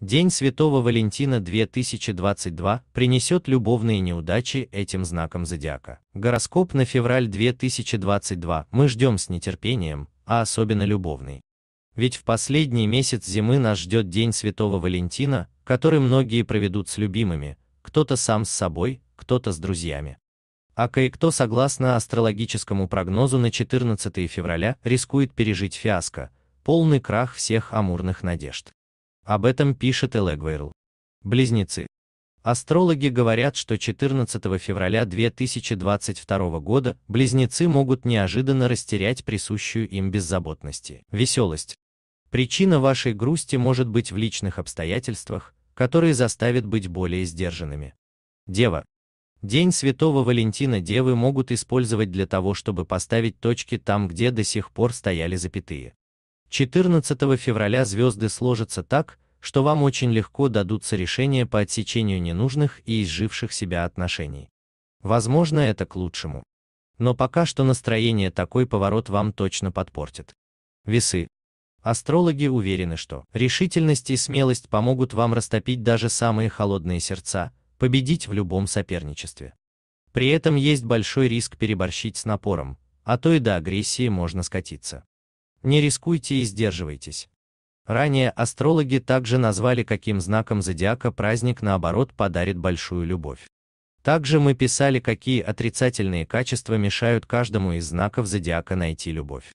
День Святого Валентина 2022 принесет любовные неудачи этим знаком зодиака. Гороскоп на февраль 2022 мы ждем с нетерпением, а особенно любовный. Ведь в последний месяц зимы нас ждет День Святого Валентина, который многие проведут с любимыми, кто-то сам с собой, кто-то с друзьями. А кое-кто, согласно астрологическому прогнозу на 14 февраля, рискует пережить фиаско, полный крах всех амурных надежд. Об этом пишет Элегвейрл. Близнецы. Астрологи говорят, что 14 февраля 2022 года близнецы могут неожиданно растерять присущую им беззаботности, веселость. Причина вашей грусти может быть в личных обстоятельствах, которые заставят быть более сдержанными. Дева. День Святого Валентина девы могут использовать для того, чтобы поставить точки там, где до сих пор стояли запятые. 14 февраля звезды сложатся так, что вам очень легко дадутся решения по отсечению ненужных и изживших себя отношений. Возможно, это к лучшему. Но пока что настроение такой поворот вам точно подпортит. Весы. Астрологи уверены, что решительность и смелость помогут вам растопить даже самые холодные сердца, победить в любом соперничестве. При этом есть большой риск переборщить с напором, а то и до агрессии можно скатиться. Не рискуйте и сдерживайтесь. Ранее астрологи также назвали каким знаком зодиака праздник наоборот подарит большую любовь. Также мы писали, какие отрицательные качества мешают каждому из знаков зодиака найти любовь.